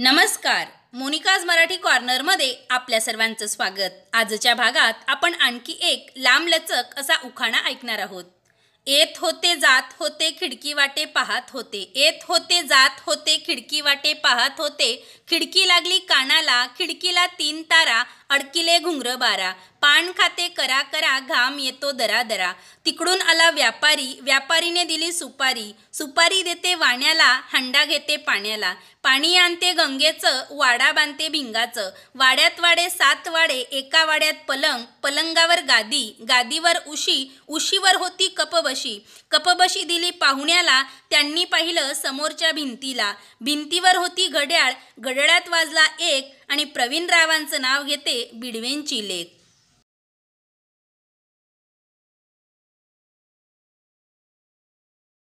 नमस्कार मोनिकाज मराठी कॉर्नरमध्ये आपल्या सर्वांचं स्वागत आजच्या भागात आपण आणखी एक लचक असा उखाणा ऐकणार आहोत येत होते जात होते खिडकी वाटे पाहत होते येत होते जात होते खिडकी वाटे पाहत होते खिडकी लागली कानाला खिडकीला तीन तारा अडकिले घुंगर बारा पान खाते करा करा घाम येतो दरा दरा तिकडून आला व्यापारी व्यापारीने दिली सुपारी सुपारी देते वाण्याला हंडा घेते पाण्याला पाणी आणते गंगेचं वाडा बांधते भिंगाचं वाड्यात वाडे सात वाडे एका वाड्यात पलंग पलंगावर गादी गादीवर उशी उशीवर होती कपबशी कपबशी दिली पाहुण्याला त्यांनी पाहिलं समोरच्या भिंतीला भिंतीवर होती घड्याळ गडळ्यात वाजला एक आणि प्रवीण नाव घेते बिडवेंची लेख